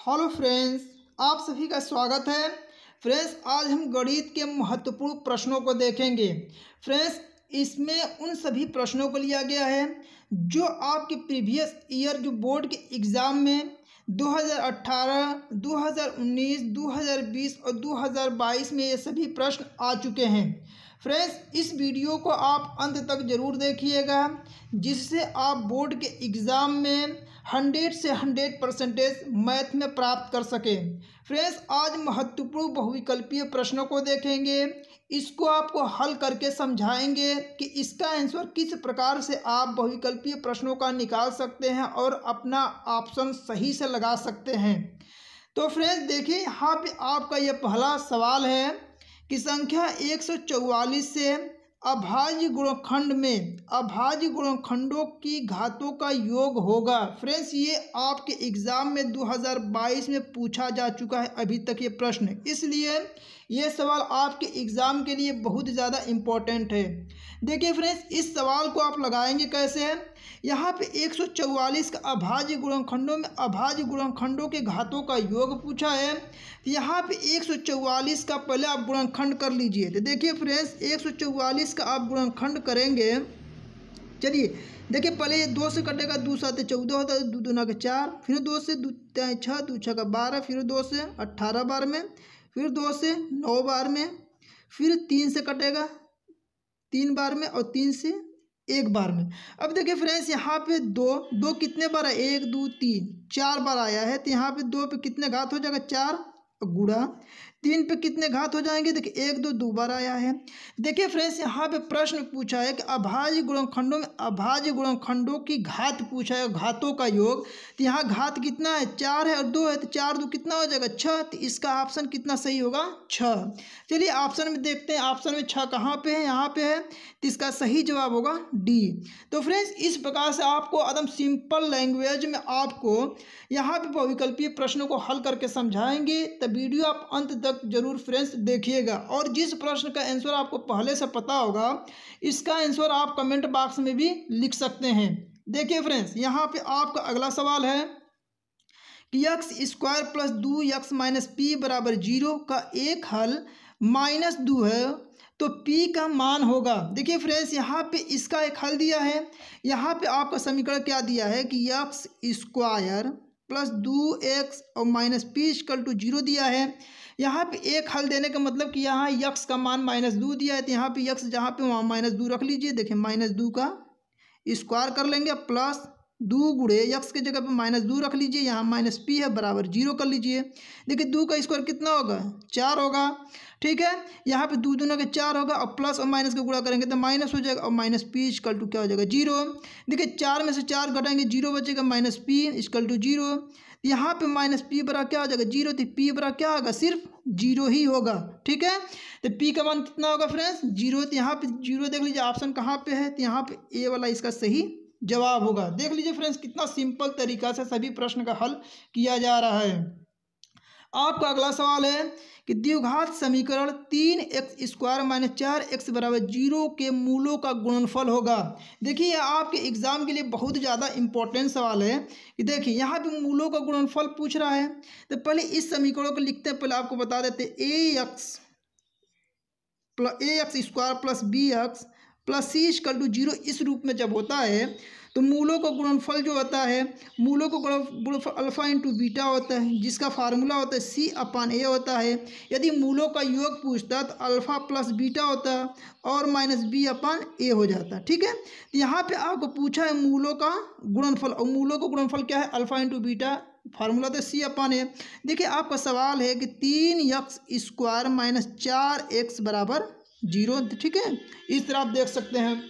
hello friends आप सभी का स्वागत है फ्रेंड्स आज हम गणित के महत्वपूर्ण प्रश्नों को देखेंगे फ्रेंड्स इसमें उन सभी प्रश्नों को लिया गया है जो आपके प्रीवियस ईयर जो बोर्ड के एग्ज़ाम में 2018, 2019, 2020 और 2022 में ये सभी प्रश्न आ चुके हैं फ्रेंड्स इस वीडियो को आप अंत तक ज़रूर देखिएगा जिससे आप बोर्ड के एग्ज़ाम में हंड्रेड से हंड्रेड परसेंटेज मैथ में प्राप्त कर सकें फ्रेंड्स आज महत्वपूर्ण बहुविकल्पीय प्रश्नों को देखेंगे इसको आपको हल करके समझाएंगे कि इसका आंसर किस प्रकार से आप बहुविकल्पीय प्रश्नों का निकाल सकते हैं और अपना ऑप्शन सही से लगा सकते हैं तो फ्रेंड्स देखिए यहाँ पे आपका यह पहला सवाल है कि संख्या एक से अभाज्य गुणखंड में अभाज्य गुणखंडों की घातों का योग होगा फ्रेंड्स ये आपके एग्ज़ाम में 2022 में पूछा जा चुका है अभी तक ये प्रश्न इसलिए ये सवाल आपके एग्ज़ाम के लिए बहुत ज़्यादा इम्पोर्टेंट है देखिए फ्रेंड्स इस सवाल को आप लगाएंगे कैसे है यहाँ पे 144 का अभाज्य गुणनखंडों में अभाज्य गुणनखंडों के घातों का योग पूछा है तो यहाँ पे 144 का पहले आप गुणनखंड कर लीजिए तो देखिए फ्रेंड्स 144 का आप गुणनखंड करेंगे चलिए देखिए पहले ये दो से कटेगा दो सात चौदह होता है दो दूना का चार फिर दो से दो छः दो छः का बारह फिर दो से अट्ठारह बार में फिर दो से नौ बार में फिर तीन से कटेगा तीन बार में और तीन से एक बार में अब देखिए फ्रेंड्स यहाँ पे दो दो कितने बार आए एक दो तीन चार बार आया है तो यहाँ पे दो पे कितने घात हो जाएगा चार गुड़ा तीन पे कितने घात हो जाएंगे देखिए एक दो दो बार आया है देखिए फ्रेंड्स यहाँ पे प्रश्न पूछा है कि अभाज्य गुणनखंडों में अभाज्य गुणनखंडों की घात पूछा है घातों का योग तो यहाँ घात कितना है चार है और दो है तो चार दो कितना हो जाएगा छः तो इसका ऑप्शन कितना सही होगा छः चलिए ऑप्शन में देखते हैं ऑप्शन में छः कहाँ पर है यहाँ पर है तो इसका सही जवाब होगा डी तो फ्रेंड्स इस प्रकार से आपको एकदम सिंपल लैंग्वेज में आपको यहाँ पर बहुविकल्पीय प्रश्नों को हल करके समझाएंगे तो वीडियो आप अंत तक तक जरूर फ्रेंड्स देखिएगा और जिस प्रश्न का आंसर आपको पहले से पता होगा इसका आंसर आप कमेंट बॉक्स में भी लिख सकते हैं देखिए फ्रेंड्स यहाँ पे आपका अगला सवाल है कि यक्स स्क्वायर प्लस दो यक्स माइनस पी बराबर जीरो का एक हल माइनस दो है तो पी का मान होगा देखिए फ्रेंड्स यहाँ पे इसका एक हल दिया है यहाँ पे आपका समीकरण क्या दिया है कि यक्स स्क्वायर प्लस दो एक्स और minus p equal to zero दिया है यहाँ पे एक हल देने का मतलब कि यहाँ यक्स का मान माइनस दो दिया है तो यहाँ पे यक्स जहाँ पे वहाँ माइनस दो रख लीजिए देखिए माइनस दो का स्क्वायर कर लेंगे प्लस दो गुड़े यक्स के जगह पे माइनस दो रख लीजिए यहाँ माइनस पी है बराबर जीरो कर लीजिए देखिए दो का स्क्वायर कितना होगा चार होगा ठीक है यहाँ पे दो दोनों के चार होगा और प्लस और माइनस का गुड़ा करेंगे तो माइनस हो जाएगा और माइनस पी इजकल टू क्या हो जाएगा जीरो देखिए चार में से चार घटाएंगे जीरो बचेगा minus p equal to zero यहाँ पे माइनस पी बरा क्या हो जाएगा जीरो तो पी बरा क्या होगा सिर्फ जीरो ही होगा ठीक है तो पी का मान कितना होगा फ्रेंड्स जीरो तो यहाँ पे जीरो देख लीजिए ऑप्शन कहाँ पे है तो यहाँ पे ए वाला इसका सही जवाब होगा देख लीजिए फ्रेंड्स कितना सिंपल तरीका से सभी प्रश्न का हल किया जा रहा है आपका अगला सवाल है कि द्विघात समीकरण तीन एक्स स्क्वायर माइनस चार एक्स बराबर जीरो के मूलों का गुणनफल होगा देखिए आपके एग्ज़ाम के लिए बहुत ज़्यादा इंपॉर्टेंट सवाल है कि देखिए यहाँ पे मूलों का गुणनफल पूछ रहा है तो पहले इस समीकरण को लिखते पहले आपको बता देते a x plus a x square plus b x plus c equal to zero इस रूप में जब होता है तो मूलों का गुणनफल जो होता है मूलों का गुणफल अल्फ़ा इंटू बीटा होता है जिसका फार्मूला होता है सी अपान ए होता है यदि मूलों का योग पूछता तो अल्फ़ा प्लस बीटा होता और माइनस बी अपान ए हो जाता ठीक है तो यहाँ पे आपको पूछा है मूलों का गुणनफल और मूलों का गुणनफल क्या है अल्फ़ा इंटू बीटा फार्मूला तो सी अपान ए देखिए आपका सवाल है कि तीन यक्स स्क्वायर माइनस चार एक्स बराबर जीरो ठीक है इस तरह आप देख सकते हैं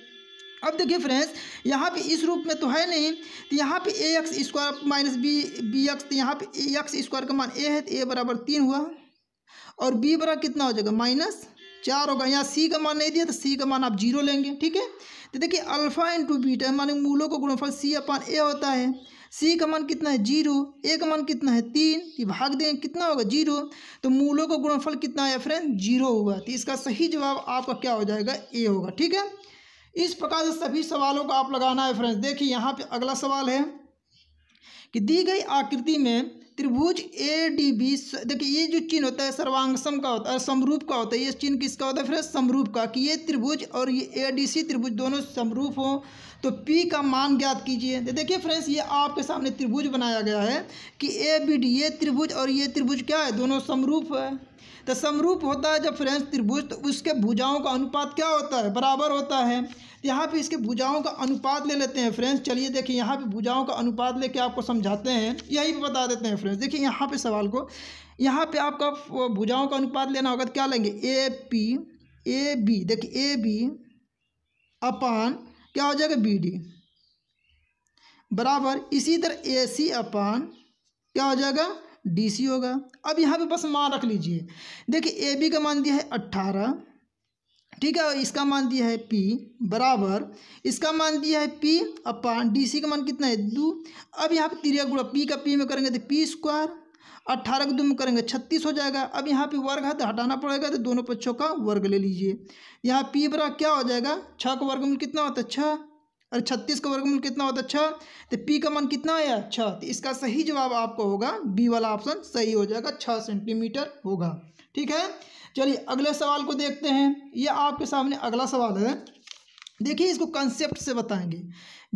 अब देखिए फ्रेंड्स यहाँ पे इस रूप में तो है नहीं तो यहाँ पे a x square minus b b x तो यहाँ पे ए एक्स स्क्वायर का मान ए है तो ए बराबर तीन हुआ और बी बराबर कितना हो जाएगा माइनस चार होगा यहाँ सी का मान नहीं दिया तो सी का मान आप जीरो लेंगे ठीक है तो देखिए अल्फा इंटू बीटा माने मूलों का गुणफल सी अपान ए होता है सी का मान कितना है जीरो ए का मान कितना है तीन ये तो भाग देंगे कितना होगा जीरो तो मूलों का गुणफल कितना है फ्रेंड जीरो होगा तो इसका सही जवाब आपका क्या हो जाएगा ए होगा ठीक है इस प्रकार से सभी सवालों को आप लगाना है फ्रेंड्स देखिए यहाँ पे अगला सवाल है कि दी गई आकृति में त्रिभुज ए डी बी देखिए ये जो चिन्ह होता है सर्वांगसम का होता है समरूप का होता है ये चिन्ह किसका होता है फ्रेंड्स समरूप का कि ये त्रिभुज और ये ए डी सी त्रिभुज दोनों समरूप हो तो पी का मान ज्ञात कीजिए तो देखिए फ्रेंड्स ये आपके सामने त्रिभुज बनाया गया है कि ए बी डी ये त्रिभुज और ये त्रिभुज क्या है दोनों समरूप है तो समरूप होता है जब फ्रेंच त्रिभुज तो उसके भुजाओं का अनुपात क्या होता है बराबर होता है तो यहाँ पे इसके भुजाओं का अनुपात ले लेते हैं फ्रेंड्स चलिए देखिए यहाँ पे भुजाओं का अनुपात लेके आपको समझाते हैं यही भी बता देते हैं फ्रेंड्स देखिए यहाँ पे सवाल को यहाँ पे आपका भुजाओं का अनुपात लेना होगा तो क्या लेंगे ए पी ए बी देखिए ए बी अपान क्या हो जाएगा बी डी बराबर इसी तरह ए सी अपान क्या हो जाएगा डी सी होगा अब यहाँ पे बस मान रख लीजिए देखिए ए बी का मान दिया है अट्ठारह ठीक है इसका मान दिया है पी बराबर इसका मान दिया है पी अपान डी सी का मान कितना है दो अब यहाँ पे तिरिया गुड़ा पी का पी में करेंगे तो पी स्क्वायर अट्ठारह के दो में करेंगे छत्तीस हो जाएगा अब यहाँ पे वर्ग है तो हटाना पड़ेगा तो दोनों पक्षों का वर्ग ले लीजिए यहाँ पी बरा क्या हो जाएगा छः का वर्ग में कितना होता है छः और छत्तीस का वर्गमूल कितना होता है छः तो पी का मान कितना आया छः तो इसका सही जवाब आपको होगा बी वाला ऑप्शन सही हो जाएगा छः सेंटीमीटर होगा ठीक है चलिए अगले सवाल को देखते हैं यह आपके सामने अगला सवाल है देखिए इसको कंसेप्ट से बताएंगे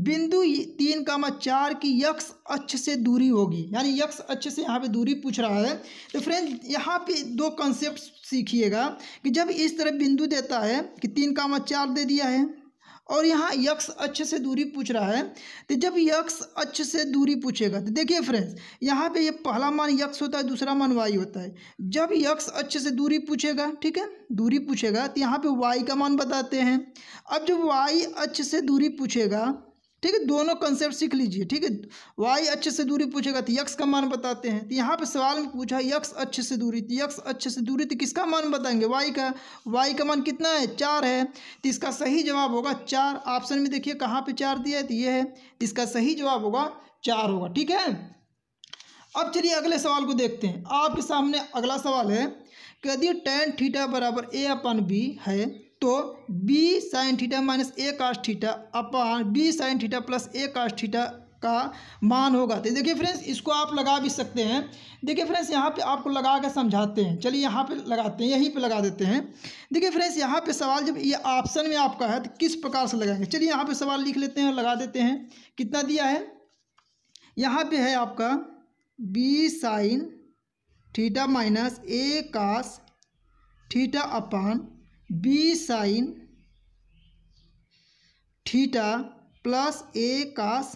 बिंदु तीन कामा चार की यक्ष अच्छे से दूरी होगी यानी यक्ष अच्छे से यहाँ पे दूरी पूछ रहा है तो फ्रेंड यहाँ पे दो कंसेप्ट सीखिएगा कि जब इस तरह बिंदु देता है कि तीन कामा चार दे दिया है और यहाँ यक्ष अच्छे से दूरी पूछ रहा है तो जब यक्ष अच्छे से दूरी पूछेगा तो देखिए फ्रेंड्स यहाँ पे ये पहला मान यक्ष होता है दूसरा मान वाई होता है जब यक्ष अच्छे से दूरी पूछेगा ठीक है दूरी पूछेगा तो यहाँ पे वाई का मान बताते हैं अब जब वाई अच्छे से दूरी पूछेगा ठीक है दोनों कंसेप्ट सीख लीजिए ठीक है वाई अच्छे से दूरी पूछेगा तो यक्स का मान बताते हैं तो यहाँ पे सवाल में पूछा यक्स अच्छे से दूरी तो यक्स अच्छे से दूरी तो किसका मान बताएंगे वाई का वाई का मान कितना है चार है तो इसका सही जवाब होगा चार ऑप्शन में देखिए कहाँ पे चार दिया है तो ये है इसका सही जवाब होगा चार होगा ठीक है अब चलिए अगले सवाल को देखते हैं आपके सामने अगला सवाल है कि यदि टेन थीटा बराबर ए अपन बी है तो b sine theta minus a cos theta upon b sine theta plus a cos theta का मान होगा तो देखिए फ्रेंड्स इसको आप लगा भी सकते हैं देखिए फ्रेंड्स यहाँ पे आपको लगा के समझाते हैं चलिए यहाँ पे लगाते हैं यहीं पे लगा देते हैं देखिए फ्रेंड्स यहाँ पे सवाल जब ये ऑप्शन में आपका है तो किस प्रकार से लगाएंगे चलिए यहाँ पे सवाल लिख लेते हैं और लगा देते हैं कितना दिया है यहाँ पर है आपका b sine theta minus a cos theta upon b sine theta plus a cos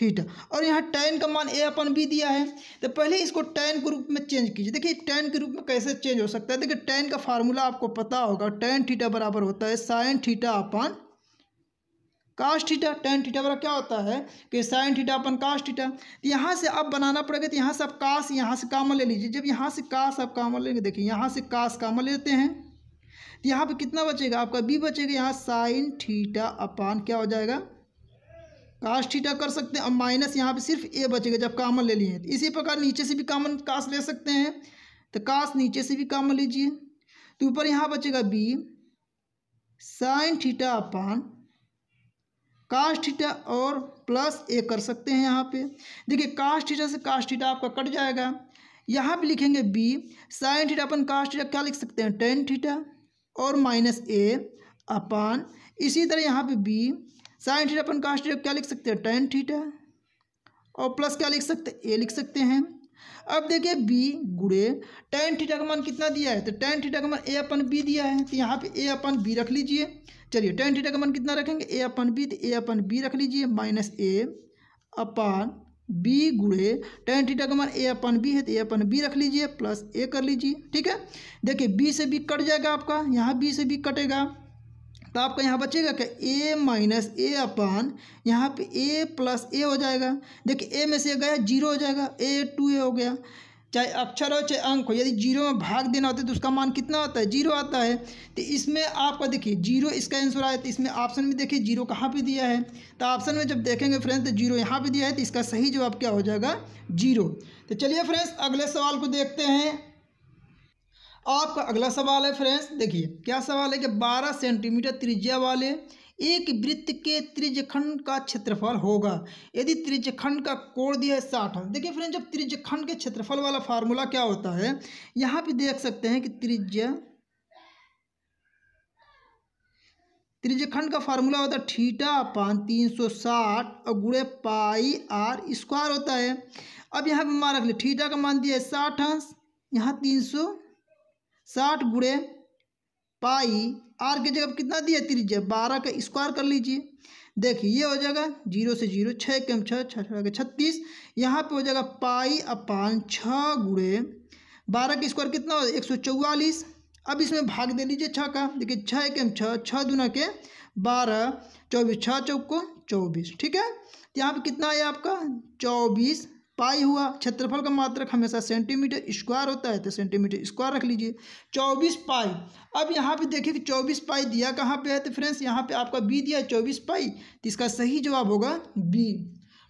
theta और यहाँ टेन का मान ए अपन बी दिया है तो पहले इसको टेन के रूप में चेंज कीजिए देखिए टेन के रूप में कैसे चेंज हो सकता है देखिए टेन का फार्मूला आपको पता होगा टेन थीटा बराबर होता है साइन थीटा अपन काश थीटा टेन थीटा बराबर क्या होता है कि साइन थीटा अपन काश थीटा तो यहाँ से अब बनाना पड़ेगा तो यहाँ से आप काश यहाँ से कामन ले लीजिए जब यहाँ से काश आप कामन लेंगे देखिए यहाँ से काश कामन लेते हैं तो यहाँ पर कितना बचेगा आपका बी बचेगा यहाँ साइन थीटा अपान क्या हो जाएगा काश थीटा कर सकते हैं अब माइनस यहाँ पे सिर्फ ए बचेगा जब कामन ले लिए तो इसी प्रकार नीचे से भी कामन काश ले सकते हैं तो काश नीचे से भी कामन लीजिए तो ऊपर यहाँ बचेगा बी साइन थीटा अपान काश थीटा और प्लस ए कर सकते हैं यहाँ पे देखिए काश थीटा से काश थीटा आपका कट जाएगा यहाँ पे लिखेंगे बी साइन थीटा अपन काश थीटा क्या लिख सकते हैं टेन थीटा और माइनस ए अपान इसी तरह यहाँ पे b sine theta upon cos क्या लिख सकते हैं टेन थीटा और प्लस क्या लिख सकते हैं ए लिख सकते हैं अब देखिए बी गुड़े टेन थीटा का मान कितना दिया है तो टेन थीटा का मान ए अपन बी दिया है तो यहाँ पे ए अपन बी रख लीजिए चलिए टेन थीटा का मान कितना रखेंगे ए अपन बी तो ए अपन बी रख लीजिए माइनस ए अपान बी गुड़े टेन थीटा का मान ए अपन बी है तो ए अपन बी रख लीजिए प्लस ए कर लीजिए ठीक है देखिए बी से बी कट जाएगा आपका यहाँ बी से बी कटेगा तो आपका यहाँ बचेगा क्या ए माइनस ए अपन यहाँ पे ए प्लस ए हो जाएगा देखिए ए में से गया जीरो हो जाएगा ए टू ए हो गया चाहे अक्षर हो चाहे अंक हो यदि जीरो में भाग देना होता है तो उसका मान कितना होता है जीरो आता है तो इसमें आपका देखिए जीरो इसका आंसर आया तो इसमें ऑप्शन में देखिए जीरो कहाँ पे दिया है तो ऑप्शन में जब देखेंगे फ्रेंड्स तो जीरो यहाँ पे दिया है तो इसका सही जवाब क्या हो जाएगा जीरो तो चलिए फ्रेंड्स अगले सवाल को देखते हैं आपका अगला सवाल है फ्रेंड्स देखिए क्या सवाल है कि बारह सेंटीमीटर त्रिज्या वाले एक वृत्त के त्रिजखंड का क्षेत्रफल होगा यदि त्रिजखंड का कोण दिया है साठ देखिए फ्रेंड जब त्रिजखंड के क्षेत्रफल वाला फार्मूला क्या होता है यहाँ पे देख सकते हैं कि त्रिज त्रिजखंड का फार्मूला होता है ठीटा अपान तीन सौ साठ और गुड़े पाई आर स्क्वायर होता है अब यहाँ पे मान रख ले ठीटा का मान दिया है साठ अंश यहाँ तीन सौ साठ गुड़े पाई आर की जगह कितना दिया त्रिज्या बारह का स्क्वायर कर लीजिए देखिए ये हो जाएगा जीरो से जीरो छः के छः छः छत्तीस यहाँ पे हो जाएगा पाई अपान छः गुड़े बारह का स्क्वायर कितना हो एक सौ चौवालीस अब इसमें भाग दे लीजिए छः का देखिए छः के छः छः दुना के बारह चौबीस छः चौको चौबीस ठीक है तो यहाँ पर कितना आया आपका चौबीस पाई हुआ क्षेत्रफल का मात्रक हमेशा सेंटीमीटर स्क्वायर होता है तो सेंटीमीटर स्क्वायर रख लीजिए चौबीस पाई अब यहाँ पे देखिए कि तो चौबीस पाई दिया कहाँ पे है तो फ्रेंड्स यहाँ पे आपका बी दिया है चौबीस पाई तो इसका सही जवाब होगा बी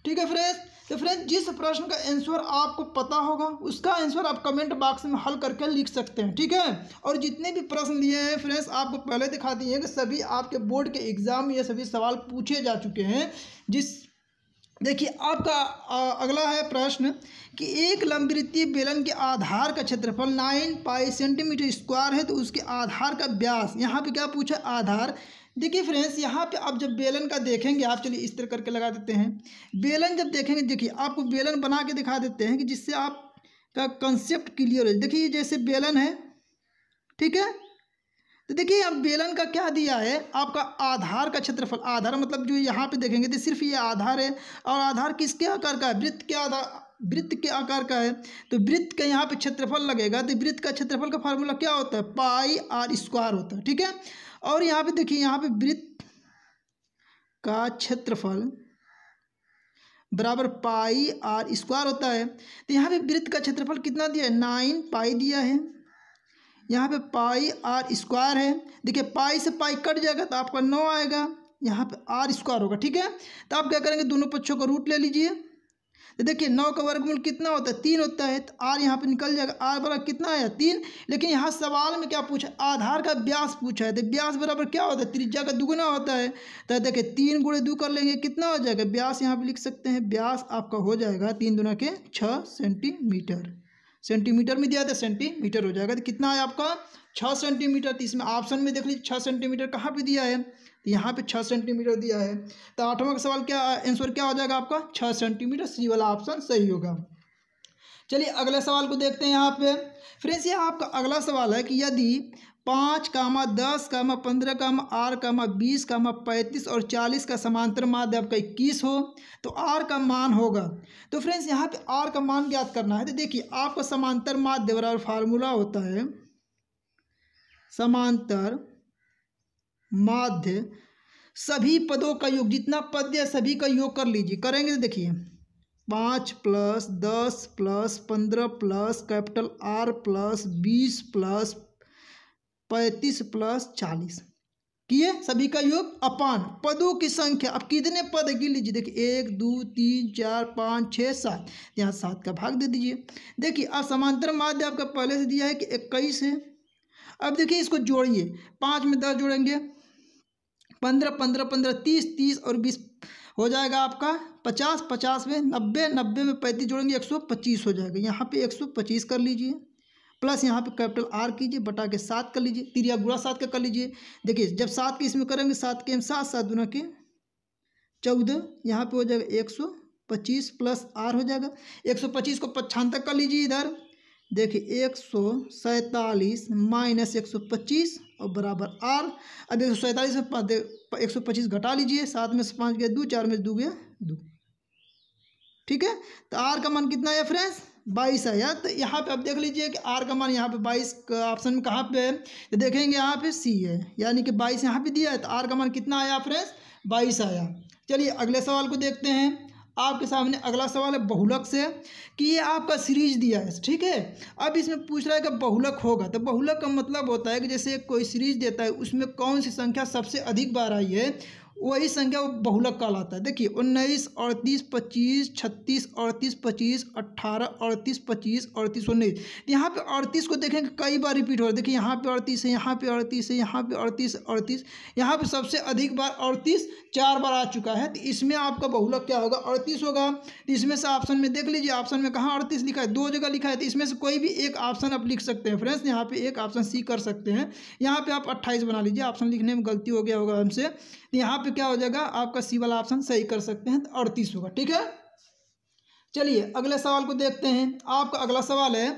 ठीक है फ्रेंड्स तो फ्रेंड्स जिस प्रश्न का आंसर आपको पता होगा उसका आंसर आप कमेंट बॉक्स में हल करके लिख सकते हैं ठीक है और जितने भी प्रश्न लिए हैं फ्रेंड्स आपको पहले दिखा दिए कि सभी आपके बोर्ड के एग्जाम में ये सभी सवाल पूछे जा चुके हैं जिस देखिए आपका अगला है प्रश्न कि एक लंबवृत्तीय बेलन के आधार का क्षेत्रफल नाइन पाई सेंटीमीटर स्क्वायर है तो उसके आधार का व्यास यहाँ पे क्या पूछा आधार देखिए फ्रेंड्स यहाँ पे आप जब बेलन का देखेंगे आप चलिए इस तरह करके लगा देते हैं बेलन जब देखेंगे देखिए आपको बेलन बना के दिखा देते हैं कि जिससे आपका कंसेप्ट क्लियर हो देखिए जैसे बेलन है ठीक है तो देखिए अब बेलन का क्या दिया है आपका आधार का क्षेत्रफल आधार मतलब जो यहाँ पे देखेंगे तो सिर्फ ये आधार है और आधार किसके आकार का है वृत्त के आधार वृत्त के आकार का है तो वृत्त का यहाँ पे क्षेत्रफल लगेगा तो वृत्त का क्षेत्रफल का फार्मूला क्या होता है पाई आर स्क्वायर होता है ठीक है और यहाँ पे देखिए यहाँ पे वृत्त का क्षेत्रफल बराबर पाई आर स्क्वायर होता है तो यहाँ पे वृत्त का क्षेत्रफल कितना दिया है नाइन पाई दिया है यहाँ पे पाई आर स्क्वायर है देखिए पाई से पाई कट जाएगा तो आपका नौ आएगा यहाँ पे आर स्क्वायर होगा ठीक है तो आप क्या करेंगे दोनों पक्षों का रूट ले लीजिए तो देखिए नौ का वर्गमूल कितना होता है तीन होता है तो आर यहाँ पे निकल जाएगा आर बराबर कितना आया तीन लेकिन यहाँ सवाल में क्या पूछा आधार का ब्यास पूछा है तो ब्यास बराबर क्या होता है त्रिज्या का दुगुना होता है तो देखिए तीन गुड़े दो कर लेंगे कितना हो जाएगा ब्यास यहाँ पर लिख सकते हैं ब्यास आपका हो जाएगा तीन दुना के छः सेंटीमीटर सेंटीमीटर में दिया था सेंटीमीटर हो जाएगा तो कितना है आपका छः सेंटीमीटर तो इसमें ऑप्शन में देख लीजिए छः सेंटीमीटर कहाँ पे दिया है तो यहाँ पे छः सेंटीमीटर दिया है तो आठवां का सवाल क्या आंसर क्या हो जाएगा आपका छः सेंटीमीटर सी वाला ऑप्शन सही होगा चलिए अगले सवाल को देखते हैं यहाँ पे फ्रेंड्स ये आपका अगला सवाल है कि यदि पाँच कामा दस कामा पंद्रह कामा आर कामा बीस कामा पैंतीस और चालीस का समांतर माध्य आपका इक्कीस हो तो आर का मान होगा तो फ्रेंड्स यहाँ पे आर का मान ज्ञात करना है तो देखिए आपका समांतर माध्य बराबर फार्मूला होता है समांतर माध्य सभी पदों का योग जितना पद है सभी का योग कर लीजिए करेंगे तो देखिए पाँच प्लस दस प्लस पंद्रह प्लस कैपिटल आर प्लस बीस प्लस पैंतीस प्लस चालीस किए सभी का योग अपान पदों की संख्या अब कितने पद गिन लीजिए देखिए एक दो तीन चार पाँच छः सात यहाँ सात का भाग दे दीजिए देखिए अब समांतर माध्य आपका पहले से दिया है कि इक्कीस है अब देखिए इसको जोड़िए पाँच में दस जोड़ेंगे पंद्रह पंद्रह पंद्रह तीस तीस और बीस हो जाएगा आपका पचास पचास में नब्बे नब्बे में पैंतीस जोड़ेंगे एक सौ पच्चीस हो जाएगा यहाँ पे एक सौ पच्चीस कर लीजिए प्लस यहाँ पे कैपिटल आर कीजिए बटा के सात कर लीजिए तिरिया या गुड़ा सात का कर लीजिए देखिए जब सात के इसमें करेंगे सात के हम सात सात दुना के चौदह यहाँ पे हो जाएगा एक सौ पच्चीस प्लस आर हो जाएगा एक सौ पच्चीस को पच्छान तक कर लीजिए इधर देखिए एक सौ सैंतालीस माइनस एक सौ पच्चीस और बराबर आर अब एक सौ सैंतालीस में एक सौ पच्चीस घटा लीजिए सात में से पाँच गया दो चार में से दो गया दो ठीक है तो आर का मान कितना है फ्रेंड्स बाईस है या तो यहाँ पे आप देख लीजिए कि आर का मान यहाँ पे बाईस ऑप्शन में कहाँ पे है तो देखेंगे यहाँ पे सी है यानी कि बाईस यहाँ पे दिया है तो आर का मान कितना आया फ्रेंड्स बाईस आया चलिए अगले सवाल को देखते हैं आपके सामने अगला सवाल है बहुलक से कि ये आपका सीरीज दिया है ठीक है अब इसमें पूछ रहा है कि बहुलक होगा तो बहुलक का मतलब होता है कि जैसे कोई सीरीज देता है उसमें कौन सी संख्या सबसे अधिक बार आई है वही संख्या वो बहुलक कहलाता है देखिए उन्नीस अड़तीस पच्चीस छत्तीस अड़तीस पच्चीस अट्ठारह अड़तीस पच्चीस अड़तीस उन्नीस यहाँ पे अड़तीस को देखेंगे तो कई बार रिपीट हो रहा है देखिए यहाँ पे अड़तीस है यहाँ पे अड़तीस है यहाँ पे अड़तीस अड़तीस यहाँ पे सबसे अधिक बार अड़तीस चार बार आ चुका है तो इसमें आपका बहुलक क्या होगा अड़तीस होगा तो इसमें से ऑप्शन में देख लीजिए ऑप्शन में कहाँ अड़तीस लिखा है दो जगह लिखा है तो इसमें से कोई भी एक ऑप्शन आप लिख सकते हैं फ्रेंड्स यहाँ पे एक ऑप्शन सी कर सकते हैं यहाँ पे आप अट्ठाईस बना लीजिए ऑप्शन लिखने में गलती हो गया होगा हमसे तो यहाँ पे क्या हो जाएगा आपका सी वाला ऑप्शन सही कर सकते हैं तो अड़तीस होगा ठीक है चलिए अगले सवाल को देखते हैं आपका अगला सवाल है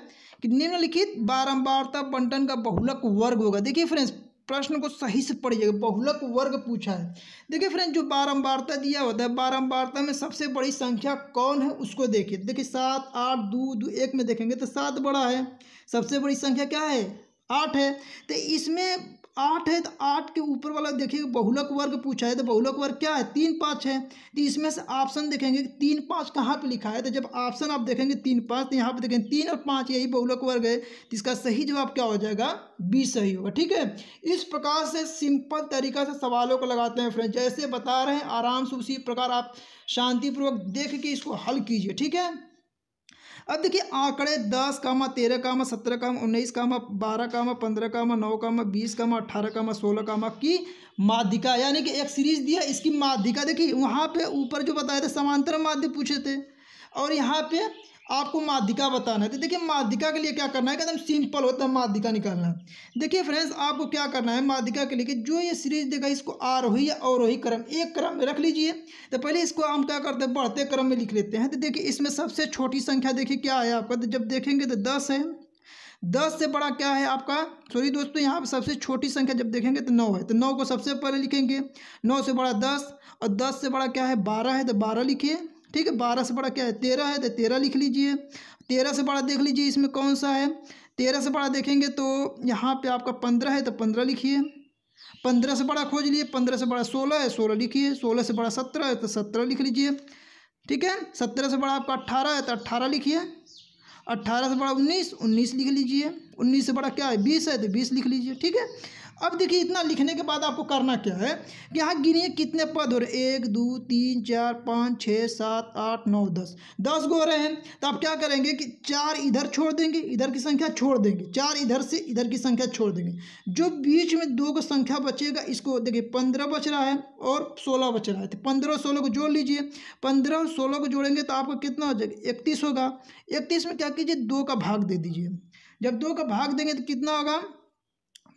कि निम्नलिखित बारंबारता बंटन का बहुलक वर्ग होगा देखिए फ्रेंड्स प्रश्न को सही से पढ़िएगा बहुलक वर्ग पूछा है देखिए फ्रेंड्स जो बारंबारता दिया होता है बारंबारता में सबसे बड़ी संख्या कौन है उसको देखिए देखिए सात आठ दो दो एक में देखेंगे तो सात बड़ा है सबसे बड़ी संख्या क्या है आठ है तो इसमें आठ है तो आठ के ऊपर वाला देखिए बहुलक वर्ग पूछा है तो बहुलक वर्ग क्या है तीन पाँच है तो इसमें से ऑप्शन देखेंगे कि तीन पाँच कहाँ पे लिखा है तो जब ऑप्शन आप देखेंगे तीन पाँच तो यहाँ पे देखेंगे तीन और पाँच यही बहुलक वर्ग है तो इसका सही जवाब क्या हो जाएगा बी सही होगा ठीक है इस प्रकार से सिंपल तरीका से सवालों को लगाते हैं फ्रेंड जैसे बता रहे हैं आराम से उसी प्रकार आप शांतिपूर्वक देख के इसको हल कीजिए ठीक है अब देखिए आंकड़े दस कामा तेरह कामा सत्रह कामा उन्नीस कामा बारह कामा पंद्रह कामा नौ कामा बीस कामा अट्ठारह कामा सोलह कामा की माध्यिका यानी कि एक सीरीज दिया इसकी माध्यिका देखिए वहाँ पे ऊपर जो बताया था समांतर माध्य पूछे थे और यहाँ पे आपको माध्यिका बताना है तो देखिए माध्यिका के लिए क्या करना है एकदम सिंपल होता है माध्यिका निकालना है देखिए फ्रेंड्स आपको क्या करना है माध्यिका के लिए जो ये सीरीज देगा इसको आरोही या अवरोही क्रम एक क्रम में रख लीजिए तो पहले इसको हम क्या करते हैं बढ़ते क्रम में लिख लेते हैं तो देखिए इसमें सबसे छोटी संख्या देखिए क्या है आपका तो जब देखेंगे तो दस है दस से बड़ा क्या है आपका सॉरी दोस्तों यहाँ पर सबसे छोटी संख्या जब देखेंगे तो नौ है तो नौ को सबसे पहले लिखेंगे नौ से बड़ा दस और दस से बड़ा क्या है बारह है तो बारह लिखिए ठीक है बारह से बड़ा क्या है तेरह है तो तेरह लिख लीजिए तेरह से बड़ा देख लीजिए इसमें कौन सा है तेरह से बड़ा देखेंगे तो यहाँ पे आपका पंद्रह है तो पंद्रह लिखिए पंद्रह से बड़ा खोज लिए पंद्रह से बड़ा सोलह है सोलह लिखिए सोलह से बड़ा सत्रह है तो सत्रह लिख लीजिए ठीक है सत्रह से बड़ा आपका अट्ठारह है तो अट्ठारह लिखिए अट्ठारह से बड़ा उन्नीस उन्नीस लिख लीजिए उन्नीस से बड़ा क्या है बीस है तो बीस लिख लीजिए ठीक है अब देखिए इतना लिखने के बाद आपको करना क्या है कि यहाँ गिनिए कितने पद हो रहे एक दो तीन चार पाँच छः सात आठ नौ दस दस गो रहे हैं तो आप क्या करेंगे कि चार इधर छोड़ देंगे इधर की संख्या छोड़ देंगे चार इधर से इधर की संख्या छोड़ देंगे जो बीच में दो को संख्या बचेगा इसको देखिए पंद्रह बच रहा है और सोलह बच रहा है तो पंद्रह सोलह को जोड़ लीजिए पंद्रह और सोलह को जोड़ेंगे तो आपको कितना हो जाएगा इकतीस होगा इकतीस में क्या कीजिए दो का भाग दे दीजिए जब दो का भाग देंगे तो कितना होगा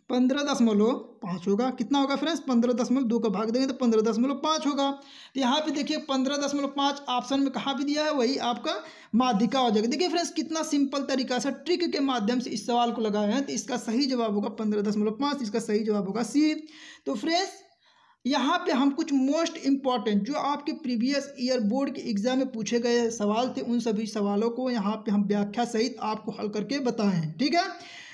पंद्रह दशमलव पाँच होगा कितना होगा फ्रेंड्स पंद्रह दशमलव दो का भाग देंगे तो पंद्रह दशमलव पाँच होगा तो यहाँ पे देखिए पंद्रह दशमलव पाँच ऑप्शन में कहाँ भी दिया है वही आपका माध्यिका हो जाएगा देखिए फ्रेंड्स कितना सिंपल तरीका से ट्रिक के माध्यम से इस सवाल को लगाए हैं तो इसका सही जवाब होगा पंद्रह दशमलव पाँच इसका सही जवाब होगा सी तो फ्रेंड्स यहाँ पे हम कुछ मोस्ट इम्पॉर्टेंट जो आपके प्रीवियस ईयर बोर्ड के एग्जाम में पूछे गए सवाल थे उन सभी सवालों को यहाँ पे हम व्याख्या सहित आपको हल करके बताएं ठीक है